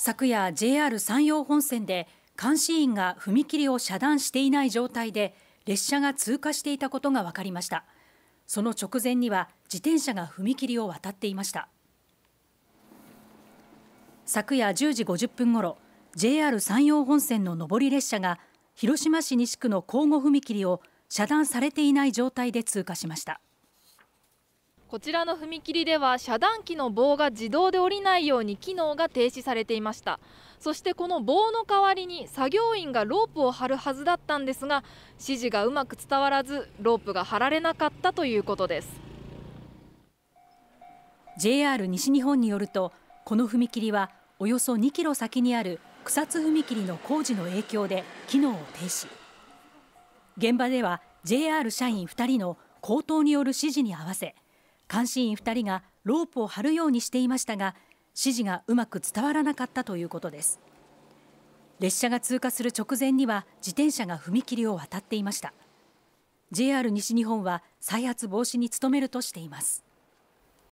昨夜 JR 山陽本線で監視員が踏切を遮断していない状態で列車が通過していたことが分かりましたその直前には自転車が踏切を渡っていました昨夜10時50分ごろ JR 山陽本線の上り列車が広島市西区の交互踏切を遮断されていない状態で通過しましたこちらの踏切では遮断機の棒が自動で降りないように機能が停止されていましたそしてこの棒の代わりに作業員がロープを張るはずだったんですが指示がうまく伝わらずロープが張られなかったということです JR 西日本によるとこの踏切はおよそ2キロ先にある草津踏切の工事の影響で機能を停止現場では JR 社員2人の口頭による指示に合わせ監視員2人がロープを張るようにしていましたが指示がうまく伝わらなかったということです列車が通過する直前には自転車が踏切を渡っていました JR 西日本は再発防止に努めるとしています